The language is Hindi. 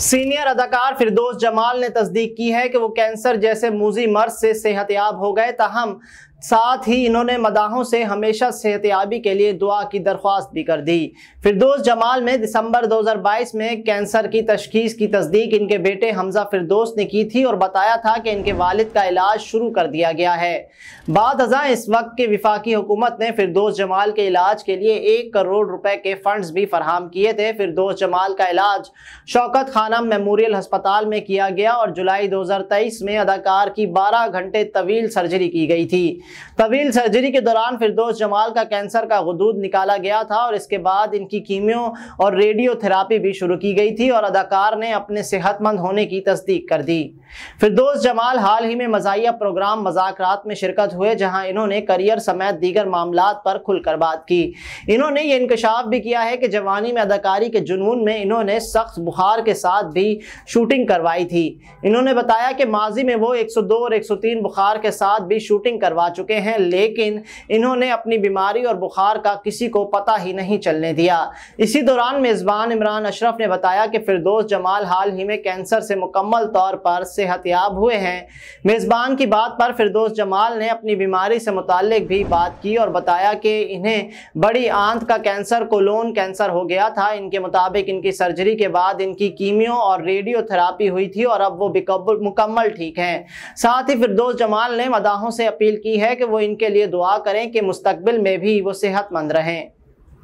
सीनियर अदाकार फिरदोस जमाल ने तस्दीक की है कि वो कैंसर जैसे मूजी मर्ज से सेहतयाब हो गए तहम साथ ही इन्होंने मदाहों से हमेशा सेहतियाबी के लिए दुआ की दरख्वास्त भी कर दी फिरदोस जमाल में दिसंबर 2022 में कैंसर की तशखीस की तस्दीक इनके बेटे हमजा फिरदोस ने की थी और बताया था कि इनके वालिद का इलाज शुरू कर दिया गया है बाद हजा इस वक्त के विफाकी हुकूमत ने फिरदोस जमाल के इलाज के लिए एक करोड़ रुपए के फंड्स भी फरहम किए थे फिरदोस जमाल का इलाज शौकत खाना मेमोरियल हस्पताल में किया गया और जुलाई दो में अदाकार की बारह घंटे तवील सर्जरी की गई थी तवील सर्जरी के दौरान फिरदोस जमाल का कैंसर का गदूद निकाला गया था और इसके बाद इनकी कीमियो और रेडियोथेरापी भी शुरू की गई थी और अदाकार ने अपने सेहतमंद होने की तस्दीक कर दी फिरदोस जमाल हाल ही में मजाया प्रोग्राम मजाक में शिरकत हुए जहाँ इन्होंने करियर समेत दीगर मामला पर खुलकर बात की इन्होंने ये इंकशाफ भी किया है कि जवानी में अदाकारी के जुनून में इन्होंने सख्त बुखार के साथ भी शूटिंग करवाई थी इन्होंने बताया कि माजी में वो दो और तीन बुखार के साथ भी शूटिंग करवा चुके हैं लेकिन इन्होंने अपनी बीमारी और बुखार का किसी को पता ही नहीं चलने दिया इसी दौरान मेज़बान इमरान अशरफ ने बताया कि फिरदोस जमाल हाल ही में कैंसर से मुकम्मल तौर पर सेहतियाब हुए हैं मेज़बान की बात पर फिरदोस जमाल ने अपनी बीमारी से मुतल भी बात की और बताया कि इन्हें बड़ी आंत का कैंसर कोलोन कैंसर हो गया था इनके मुताबिक इनकी सर्जरी के बाद इनकी कीमियो और रेडियोथेरापी हुई थी और अब वो मुकम्मल ठीक हैं साथ ही फिरदोस जमाल ने मदाहों से अपील की है है कि वो इनके लिए दुआ करें कि मुस्तबिल में भी वो सेहतमंद रहें